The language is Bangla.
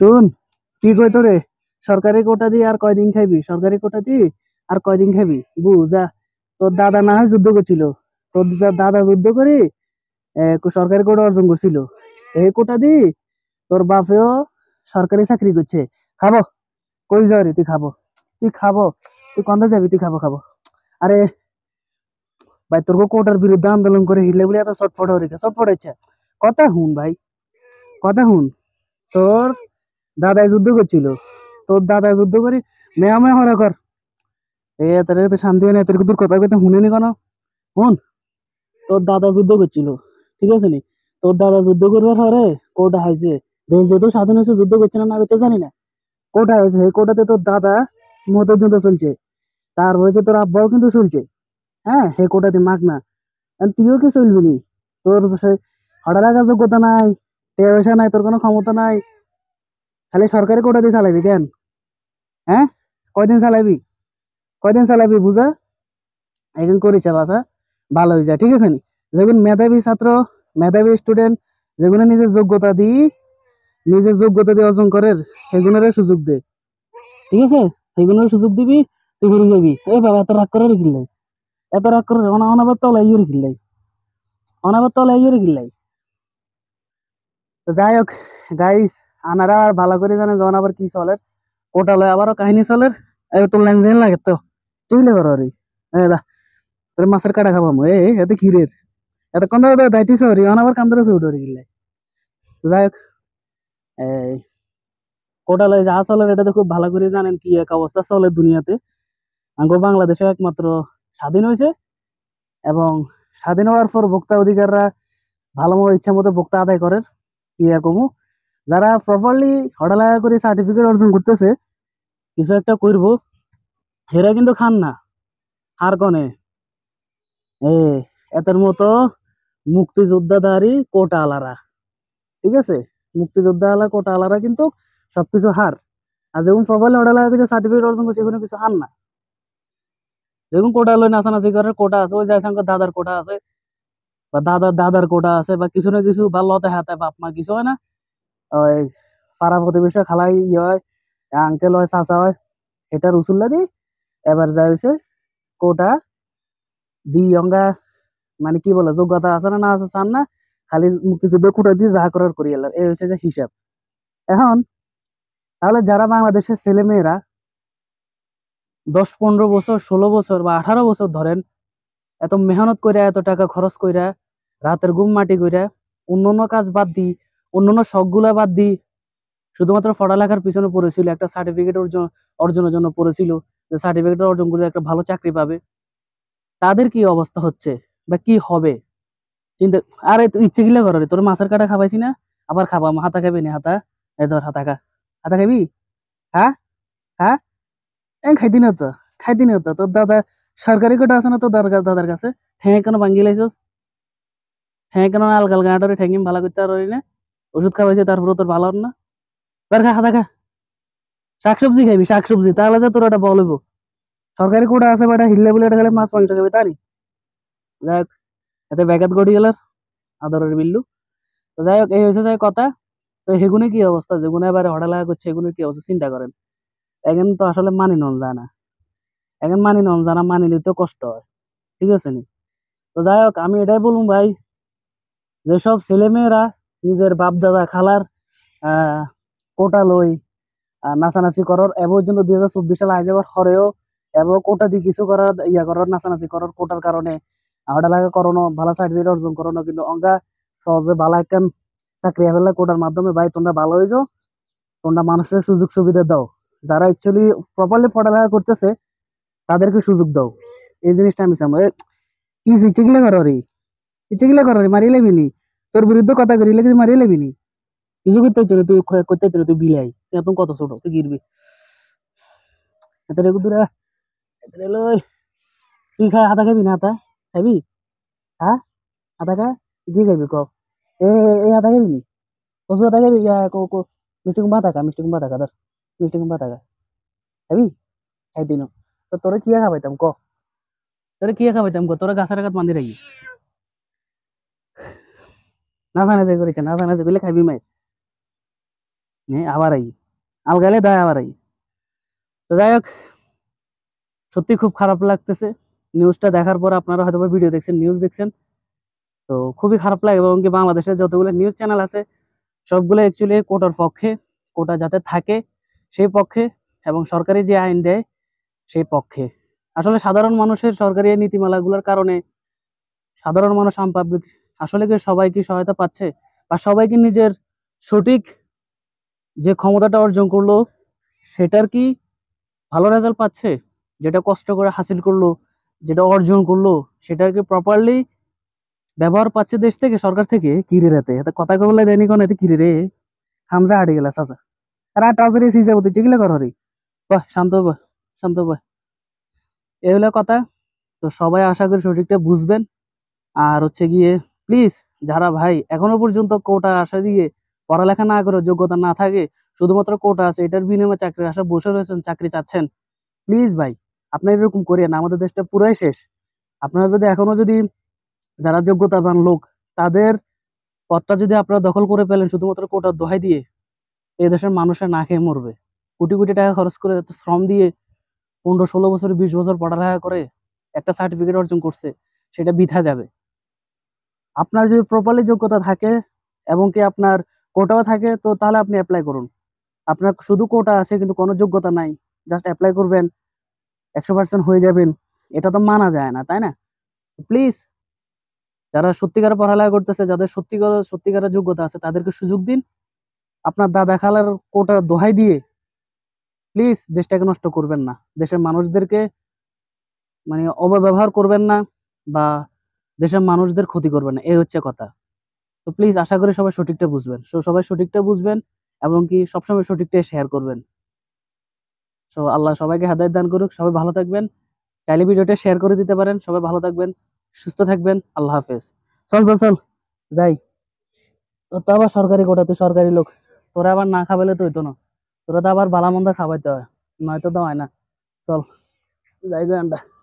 শুন কি কই তোরে সরকারি কোটা দিয়ে আর কয়দিন খাইবি সরকারি কোটা দিয়ে আর কয়দিন খাবি বু যা তোর দাদা না হয় যুদ্ধ করছিল তোর দাদা যুদ্ধ করে সরকারি কোটা অর্জন করছিল এই কোটা দিয়ে তোর বাপেও সরকারি চাকরি করছে খাবো কই যাও রে তুই খাবো তুই খাবো তুই কন্দে যাবি তুই খাবো খাবো আরে ভাই তোর কোটার বিরুদ্ধে আন্দোলন করে হিলে বলে এত চটফট হরে চটফট হচ্ছে কথা হুন ভাই কথা হুন তোর দাদাই যুদ্ধ করছিল তোর দাদা যুদ্ধ করি মেয়া মেয়া হরা কর এ তোর তো শান্তি হয় না তোর তোর কথা কথা শুনে নি কেন শুন তোর দাদা যুদ্ধ করছিল ঠিক আছে নি তোর দাদা যুদ্ধ করবার হরে কোটা হাইছে দেশ যেহেতু স্বাধীন হয়েছে যুদ্ধ করছে না না জানি না কোটা হয়েছে সেই কোটাতে তোর দাদা মতো যুদ্ধ চলছে তার হয়েছে তোর আব্বাও কিন্তু চলছে হ্যাঁ সেই কোটাতে মাগ না তুইও কি চলবি নি তোর হঠাৎ যোগ্যতা নাই টেয়া পয়সা নাই তোর কোনো ক্ষমতা নাই তাহলে সরকারি কোটা দিয়ে চালাবি কেন হ্যাঁ কয়দিন চালাবি কয়দিন চালাবি বুঝা এখন করেছে বাসা ভালো হয়ে যায় ঠিক আছে নি যেগুন মেধাবী ছাত্র মেধাবী স্টুডেন্ট যেগুলো নিজের যোগ্যতা দিয়ে নিজের যোগ্যতা দিয়ে অর্জন করে সেগুলোর সুযোগ দে ঠিক আছে সেগুলোর সুযোগ দিবি তুই ঘুরে যাবি এ বাবা এত রাগ করে রেখিল্লাই এত রাগ করে অনাবার তলা ইয়ে রেখিল্লাই অনাবার তলা ইয়ে রেখিল্লাই যাই হোক গাইস আনারা আর ভালো করে জানে যখন আবার কি চলে কোটালে লয় আবারও কাহিনী চলে তোর লাইন লাগে তো তুই লেবার আরে দা তোর মাছের কাটা খাবাম এ এতে ক্ষীরের এত কোন দায়িত্ব হরি অন আবার কান্দরে ছুট হরি গেলে যাই হোক এই কোটালে যাহা চলে এটা তো খুব ভালো করে জানেন কি এক অবস্থা চলে দুনিয়াতে আঙ্গ বাংলাদেশে একমাত্র স্বাধীন হয়েছে এবং স্বাধীন হওয়ার পর ভোক্তা অধিকাররা ভালো মতো ইচ্ছা মতো ভোক্তা আদায় করেন কি আর যারা প্রপারলি হড়ালাগা করে সার্টিফিকেট অর্জন করতেছে কিছু একটা করবো হেরা কিন্তু খান না হার কনে এ এতের মতো দাঁড়ি কোটা আলারা ঠিক আছে মুক্তিযোদ্ধা আলা কোটা আলারা কিন্তু সব কিছু হার আর যেমন প্রপারলি হড়ালাগা করে সার্টিফিকেট অর্জন করছে এখানে কিছু হার না দেখুন কোটা লয় নাচানাচি করার কোটা আছে ওই যাই সঙ্গে দাদার কোটা আছে বা দাদার দাদার কোটা আছে বা কিছু না কিছু বা লতে হাতে বাপ মা কিছু হয় না ওই পাড়া প্রতিবেশী খালাই ই হয় আঙ্কেল হয় চাচা হয় সেটার উসুল্লা দি এবার যাই হয়েছে কোটা দি অঙ্গা মানে কি বলে যোগ্যতা আছে না না আছে চান না খালি মুক্তিযুদ্ধ কোটা দিয়ে যা করার করি এলার এই হয়েছে যে হিসাব এখন তাহলে যারা বাংলাদেশের ছেলেমেয়েরা দশ পনেরো বছর ষোলো বছর বা আঠারো বছর ধরেন এত মেহনত কইরা এত টাকা খরচ কইরা রাতের ঘুম মাটি কইরা অন্য অন্য কাজ বাদ দিয়ে অন্যান্য শখগুলা বাদ দিয়ে শুধুমাত্র পড়ালেখার পিছনে পড়েছিল একটা সার্টিফিকেট অর্জন অর্জনের জন্য পড়েছিল যে সার্টিফিকেট অর্জন করে একটা ভালো চাকরি পাবে তাদের কি অবস্থা হচ্ছে বা কি হবে চিন্তা আরে তুই ইচ্ছে গিলা করো তোর মাছের কাটা খাবাইছি না আবার খাবা হাতা খাবি না হাতা এ ধর হাতা খা হাতা খাবি হ্যাঁ হ্যাঁ এই খাইতি না তো খাইতি না তো তোর দাদা সরকারি কোটা আছে না তোর দাদার কাছে ঠ্যাঁ কেন ভাঙ্গি লাইছস হ্যাঁ কেন আলগাল গাঁটারে ঠ্যাঙ্গিম ভালো করতে আর না ওষুধ খাওয়াইছে তারপরে তোর ভালো না তোর খা খা খা শাকসবজি খাবি শাকসবজি তাহলে যে তোর এটা বলবো সরকারি কোটা আছে বা হিললে বলে গেলে মাছ মাংস খাবে তারই যাই হোক এতে ব্যাঘাত ঘটি গেল আদরের বিল্লু তো যাই হোক এই হয়েছে যাই কথা তো সেগুনে কি অবস্থা যেগুনে এবারে হঠাৎ লাগা করছে এগুনে কি অবস্থা চিন্তা করেন এখন তো আসলে মানি নন জানা এখন মানি নন জানা মানি নিতে কষ্ট হয় ঠিক আছে নি তো যাই হোক আমি এটাই বলবো ভাই যেসব ছেলেমেয়েরা নিজের বাপ দাদা খালার কোটা লই নাচানাচি করার এব জন্য দুই হাজার চব্বিশ সালে আই হরেও এবং কোটা দিয়ে কিছু করার ইয়া করার নাচানাচি করার কোটার কারণে হঠাৎ লাগা করোনো ভালো সার্টিফিকেট অর্জন করোনো কিন্তু অঙ্গা সহজে ভালো একটা চাকরি ফেললে কোটার মাধ্যমে ভাই তোমরা ভালো হয়ে যাও তোমরা মানুষের সুযোগ সুবিধা দাও যারা অ্যাকচুয়ালি প্রপারলি পড়ালেখা করতেছে তাদেরকে সুযোগ দাও এই জিনিসটা আমি চাই ইজি ইচিগুলো করি রে ইচিগুলো মারিলে মিলি তোর বিরুদ্ধে কথা করি লেগে মারিয়ে লেবি নি কিছু করতে চলে তুই করতে চলে তুই বিলাই তুই এখন কত ছোট তুই গিরবি এতে রেগু দূরা লই তুই খা হাতা খাবি না হাতা খাবি হ্যাঁ হাতা খা কি খাবি ক এ এই হাতা খাবি নি কচু হাতা খাবি ইয়া ক ক মিষ্টি কুম্বা থাকা মিষ্টি কুমা থাকা ধর মিষ্টি কুম্বা থাকা খাবি খাই দিন তো তোরে কিয়া খাবাইতাম ক তোরে কিয়া খাবাইতাম ক তোরা গাছের গাছ বান্ধি রাখি যে করেছে যে করলে খাবি মায়ের হ্যাঁ আবার আই আলগালে দায় আবার আই তো যাই হোক সত্যি খুব খারাপ লাগতেছে নিউজটা দেখার পর আপনারা হয়তো ভিডিও দেখছেন নিউজ দেখছেন তো খুবই খারাপ লাগে এবং কি বাংলাদেশের যতগুলো নিউজ চ্যানেল আছে সবগুলো অ্যাকচুয়ালি কোটার পক্ষে কোটা যাতে থাকে সেই পক্ষে এবং সরকারি যে আইন দেয় সেই পক্ষে আসলে সাধারণ মানুষের সরকারি নীতিমালাগুলোর কারণে সাধারণ মানুষ আম আসলে কি সবাই কি সহায়তা পাচ্ছে বা সবাই কি নিজের সঠিক যে ক্ষমতাটা অর্জন করলো সেটার কি ভালো রেজাল্ট পাচ্ছে যেটা কষ্ট করে হাসিল করলো যেটা অর্জন করলো কি প্রপারলি ব্যবহার পাচ্ছে দেশ থেকে সরকার থেকে কিরে রাতে এটা কথা কলে দেয়নি কোন এতে কিরে রে হামজা হারিয়ে গেল চাচা আর টাজারে সিজা বলতে যেগুলো কর হরি বাহ শান্ত বাহ শান্ত বাহ এগুলো কথা তো সবাই আশা করি সঠিকটা বুঝবেন আর হচ্ছে গিয়ে প্লিজ যারা ভাই এখনো পর্যন্ত কোটা আসা দিয়ে পড়ালেখা না করে যোগ্যতা না থাকে শুধুমাত্র কোটা আছে এটার বিনিময়ে চাকরির আসা বসে রয়েছেন চাকরি চাচ্ছেন প্লিজ ভাই আপনার এরকম না আমাদের দেশটা পুরাই শেষ আপনারা যদি এখনো যদি যারা যোগ্যতাবান লোক তাদের পথটা যদি আপনারা দখল করে পেলেন শুধুমাত্র কোটার দোহাই দিয়ে এই দেশের মানুষের না খেয়ে মরবে কোটি কোটি টাকা খরচ করে শ্রম দিয়ে পনেরো ষোলো বছর বিশ বছর পড়ালেখা করে একটা সার্টিফিকেট অর্জন করছে সেটা বিধা যাবে আপনার যদি প্রপারলি যোগ্যতা থাকে এবং কি আপনার কোটাও থাকে তো তাহলে আপনি অ্যাপ্লাই করুন আপনার শুধু কোটা আছে কিন্তু কোনো যোগ্যতা নাই জাস্ট অ্যাপ্লাই করবেন একশো পার্সেন্ট হয়ে যাবেন এটা তো মানা যায় না তাই না প্লিজ যারা সত্যিকার পড়ালেখা করতেছে যাদের সত্যিকার সত্যিকারের যোগ্যতা আছে তাদেরকে সুযোগ দিন আপনার দাদা খালার কোটা দোহাই দিয়ে প্লিজ দেশটাকে নষ্ট করবেন না দেশের মানুষদেরকে মানে অপব্যবহার করবেন না বা দেশের মানুষদের ক্ষতি করবে না এই হচ্ছে কথা তো প্লিজ আশা করি সবাই সঠিকটা বুঝবেন সো সবাই সঠিকটা বুঝবেন এবং কি সবসময় সঠিকটাই শেয়ার করবেন সো আল্লাহ সবাইকে হাদায় দান করুক সবাই ভালো থাকবেন চাইলে ভিডিওটা শেয়ার করে দিতে পারেন সবাই ভালো থাকবেন সুস্থ থাকবেন আল্লাহ হাফেজ চল চল চল যাই তোর তো আবার সরকারি কোটা তুই সরকারি লোক তোরা আবার না খাবাইলে তো হইতো না তোরা তো আবার বালামন্দা খাবাইতে হয় নয়তো তো হয় না চল যাই গো আন্ডা